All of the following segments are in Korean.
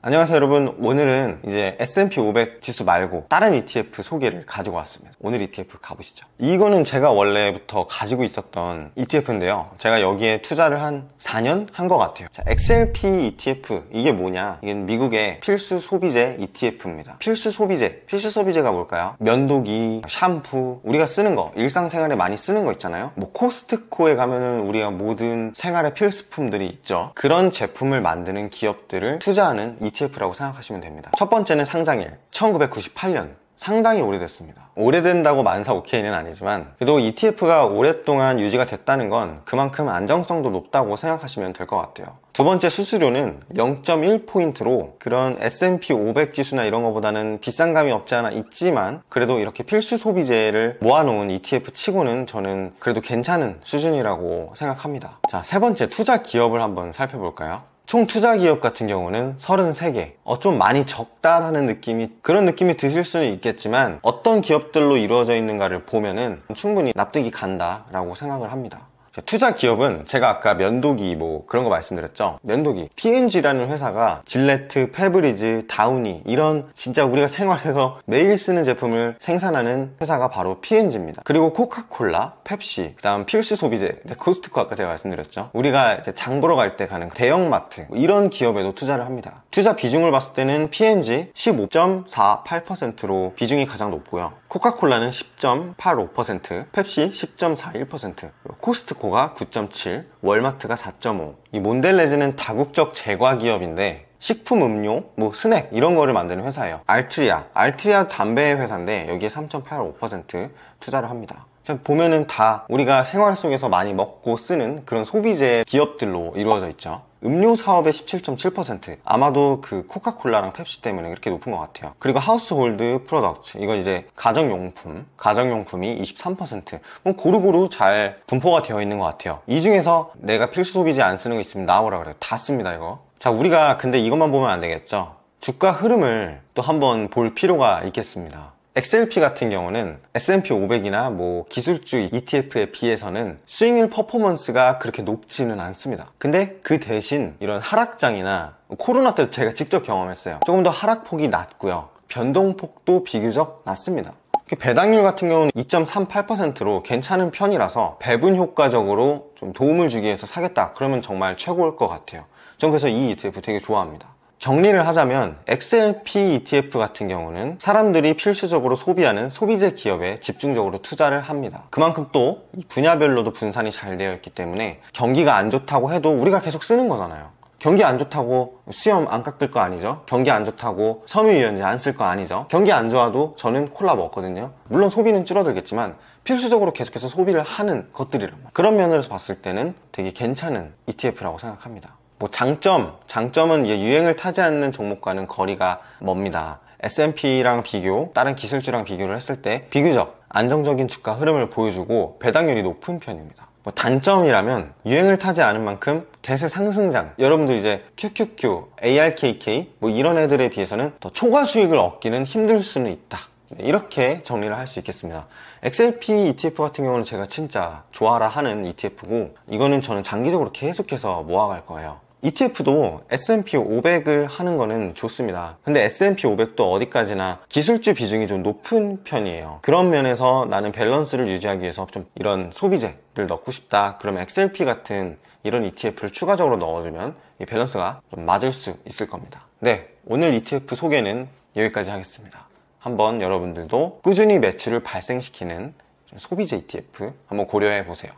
안녕하세요 여러분 오늘은 이제 S&P 500 지수 말고 다른 ETF 소개를 가지고 왔습니다 오늘 ETF 가보시죠 이거는 제가 원래부터 가지고 있었던 ETF인데요 제가 여기에 투자를 한 4년 한 것 같아요 자, XLP ETF 이게 뭐냐 이건 미국의 필수 소비재 ETF입니다 필수 소비재 필수 소비재가 뭘까요? 면도기, 샴푸 우리가 쓰는 거 일상생활에 많이 쓰는 거 있잖아요 뭐 코스트코에 가면은 우리가 모든 생활의 필수품들이 있죠 그런 제품을 만드는 기업들을 투자하는 ETF라고 생각하시면 됩니다. 첫 번째는 상장일 1998년 상당히 오래됐습니다. 오래된다고 만사 오케이는 아니지만 그래도 ETF가 오랫동안 유지가 됐다는 건 그만큼 안정성도 높다고 생각하시면 될 것 같아요. 두 번째 수수료는 0.1포인트로 그런 S&P 500 지수나 이런 것보다는 비싼 감이 없지 않아 있지만 그래도 이렇게 필수 소비재를 모아놓은 ETF 치고는 저는 그래도 괜찮은 수준이라고 생각합니다. 자, 세 번째 투자 기업을 한번 살펴볼까요? 총 투자 기업 같은 경우는 33개 어, 좀 많이 적다라는 느낌이 그런 느낌이 드실 수는 있겠지만 어떤 기업들로 이루어져 있는가를 보면은 충분히 납득이 간다라고 생각을 합니다 투자 기업은 제가 아까 면도기 뭐 그런 거 말씀드렸죠 면도기 P&G라는 회사가 질레트, 페브리즈, 다우니 이런 진짜 우리가 생활에서 매일 쓰는 제품을 생산하는 회사가 바로 P&G입니다 그리고 코카콜라, 펩시, 그 다음 필수 소비재 네, 코스트코 아까 제가 말씀드렸죠 우리가 이제 장 보러 갈 때 가는 대형마트 뭐 이런 기업에도 투자를 합니다 투자 비중을 봤을 때는 P&G n 15.48%로 비중이 가장 높고요. 코카콜라는 10.85%, 펩시 10.41%, 코스트코가 9.7, 월마트가 4.5. 이 몬델레즈는 다국적 제과 기업인데 식품 음료, 뭐 스낵 이런 거를 만드는 회사예요. 알트리아, 알트리아 담배 회사인데 여기에 3.85% 투자를 합니다. 보면은 다 우리가 생활 속에서 많이 먹고 쓰는 그런 소비재 기업들로 이루어져 있죠. 음료 사업의 17.7% 아마도 그 코카콜라랑 펩시 때문에 이렇게 높은 것 같아요 그리고 하우스홀드 프로덕트 이건 이제 가정용품 가정용품이 23%뭐 고루고루 잘 분포가 되어 있는 것 같아요 이 중에서 내가 필수 소비재 안 쓰는 거 있으면 나오라 그래요 다 씁니다 이거 자 우리가 근데 이것만 보면 안 되겠죠 주가 흐름을 또 한번 볼 필요가 있겠습니다 XLP 같은 경우는 S&P 500이나 뭐 기술주 ETF에 비해서는 스윙일 퍼포먼스가 그렇게 높지는 않습니다. 근데 그 대신 이런 하락장이나 코로나 때 제가 직접 경험했어요. 조금 더 하락폭이 낮고요. 변동폭도 비교적 낮습니다. 그 배당률 같은 경우는 2.38%로 괜찮은 편이라서 배분 효과적으로 좀 도움을 주기 위해서 사겠다 그러면 정말 최고일 것 같아요 전 그래서 이 ETF 되게 좋아합니다 정리를 하자면 XLP ETF 같은 경우는 사람들이 필수적으로 소비하는 소비재 기업에 집중적으로 투자를 합니다. 그만큼 또 분야별로도 분산이 잘 되어 있기 때문에 경기가 안 좋다고 해도 우리가 계속 쓰는 거잖아요. 경기 안 좋다고 수염 안 깎을 거 아니죠? 경기 안 좋다고 섬유유연제 안 쓸 거 아니죠? 경기 안 좋아도 저는 콜라 먹거든요. 물론 소비는 줄어들겠지만 필수적으로 계속해서 소비를 하는 것들이란 말이에요. 그런 면에서 봤을 때는 되게 괜찮은 ETF라고 생각합니다. 뭐 장점, 장점은 유행을 타지 않는 종목과는 거리가 멉니다. S&P랑 비교, 다른 기술주랑 비교를 했을 때 비교적 안정적인 주가 흐름을 보여주고 배당률이 높은 편입니다. 뭐 단점이라면 유행을 타지 않은 만큼 대세 상승장 여러분들 이제 QQQ, ARKK 뭐 이런 애들에 비해서는 더 초과 수익을 얻기는 힘들 수는 있다. 네, 이렇게 정리를 할 수 있겠습니다. XLP ETF 같은 경우는 제가 진짜 좋아라 하는 ETF고 이거는 저는 장기적으로 계속해서 모아갈 거예요. ETF도 S&P 500을 하는 거는 좋습니다. 근데 S&P 500도 어디까지나 기술주 비중이 좀 높은 편이에요. 그런 면에서 나는 밸런스를 유지하기 위해서 좀 이런 소비재를 넣고 싶다. 그러면 XLP 같은 이런 ETF를 추가적으로 넣어주면 이 밸런스가 좀 맞을 수 있을 겁니다. 네, 오늘 ETF 소개는 여기까지 하겠습니다. 한번 여러분들도 꾸준히 매출을 발생시키는 소비재 ETF 한번 고려해 보세요.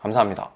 감사합니다.